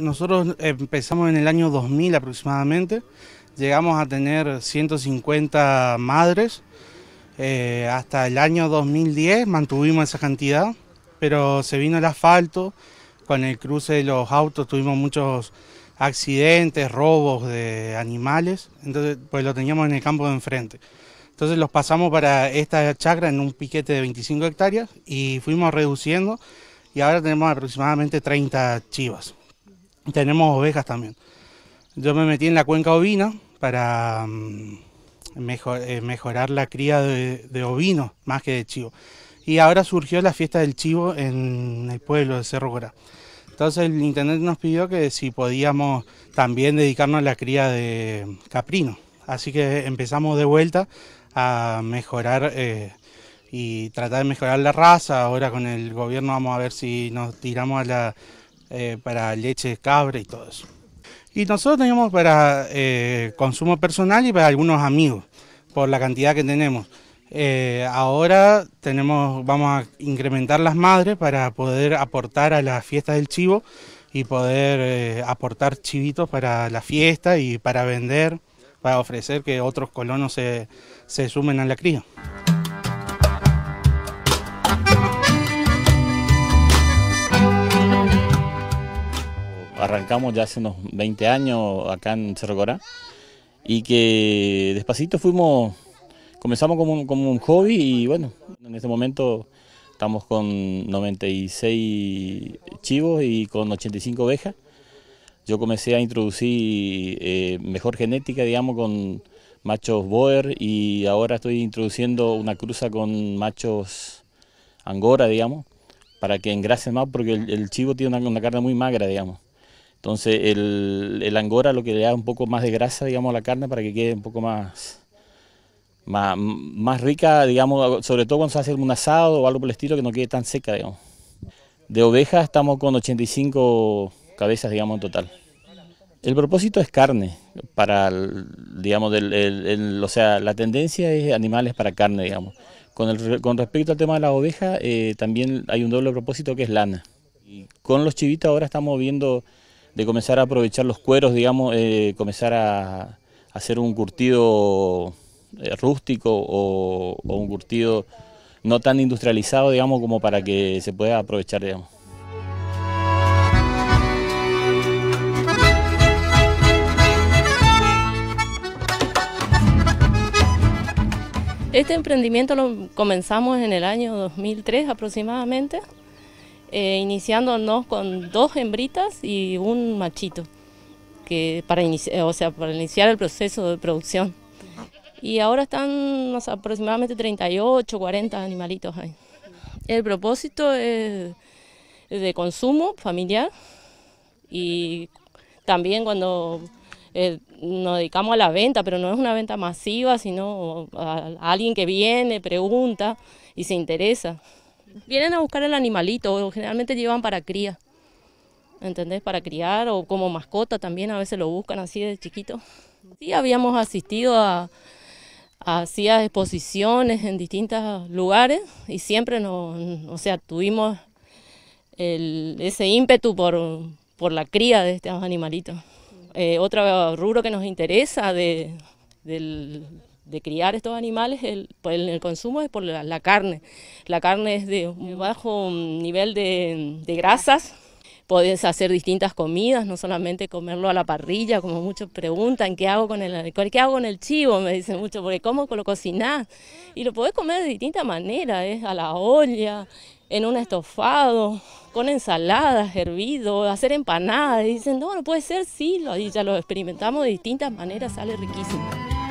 Nosotros eh, empezamos en el año 2000 aproximadamente, llegamos a tener 150 madres, eh, hasta el año 2010 mantuvimos esa cantidad, pero se vino el asfalto, con el cruce de los autos tuvimos muchos accidentes, robos de animales, entonces pues lo teníamos en el campo de enfrente. Entonces los pasamos para esta chacra en un piquete de 25 hectáreas y fuimos reduciendo y ahora tenemos aproximadamente 30 chivas tenemos ovejas también. Yo me metí en la cuenca ovina para mm, eh, mejorar la cría de, ovino, más que de chivo. Y ahora surgió la fiesta del chivo en el pueblo de Cerro Gorá. Entonces el intendente nos pidió que si podíamos también dedicarnos a la cría de caprino. Así que empezamos de vuelta a mejorar eh, y tratar de mejorar la raza. Ahora con el gobierno vamos a ver si nos tiramos a la eh, para leche de cabra y todo eso. Y nosotros teníamos para eh, consumo personal y para algunos amigos, por la cantidad que tenemos. Eh, ahora tenemos, vamos a incrementar las madres para poder aportar a la fiesta del chivo y poder aportar chivitos para la fiesta y para vender, para ofrecer que otros colonos se, se sumen a la cría. arrancamos ya hace unos 20 años acá en Cerro Corá y que despacito fuimos, comenzamos como un, hobby y bueno, en este momento estamos con 96 chivos y con 85 ovejas. Yo comencé a introducir eh, mejor genética, digamos, con machos boer y ahora estoy introduciendo una cruza con machos angora, digamos, para que engrasen más porque el, chivo tiene una, una carne muy magra, digamos. Entonces el, el, angora lo que le da un poco más de grasa, digamos, a la carne para que quede un poco más, más, rica, digamos, sobre todo cuando se hace un asado o algo por el estilo que no quede tan seca, digamos. De oveja estamos con 85 cabezas, digamos, en total. El propósito es carne, para, digamos, o sea, la tendencia es animales para carne, digamos. Con, con respecto al tema de las ovejas... Eh, también hay un doble propósito que es lana. con los chivitos ahora estamos viendo de comenzar a aprovechar los cueros, digamos, eh, comenzar a, hacer un curtido eh, rústico o, o un curtido no tan industrializado, digamos, como para que se pueda aprovechar, digamos. Este emprendimiento lo comenzamos en el año 2003 aproximadamente eh, iniciándonos con dos hembritas y un machito, que para, eh, o sea, para iniciar el proceso de producción. Y ahora están aproximadamente 38, 40 animalitos ahí. El propósito es de consumo familiar y también cuando eh, nos dedicamos a la venta, pero no es una venta masiva, sino a alguien que viene, pregunta y se interesa. Vienen a buscar el animalito, generalmente llevan para cría, ¿entendés? Para criar o como mascota también, a veces lo buscan así de chiquito. Sí, habíamos asistido a, hacía exposiciones en distintos lugares y siempre nos, o sea, tuvimos ese ímpetu por, la cría de estos animalitos. Eh, otro rubro que nos interesa de, del de criar estos animales, el, pues, consumo es por la, carne. La carne es de muy bajo nivel de, grasas. Podés hacer distintas comidas, no solamente comerlo a la parrilla, como muchos preguntan, ¿qué hago con el ¿Qué hago con el chivo? Me dicen mucho, porque ¿cómo lo cocinás? Y lo podés comer de distintas maneras, ¿eh? a la olla, en un estofado, con ensaladas, hervido, hacer empanadas. Y dicen, no, no puede ser, sí, y ya lo experimentamos de distintas maneras, sale riquísimo.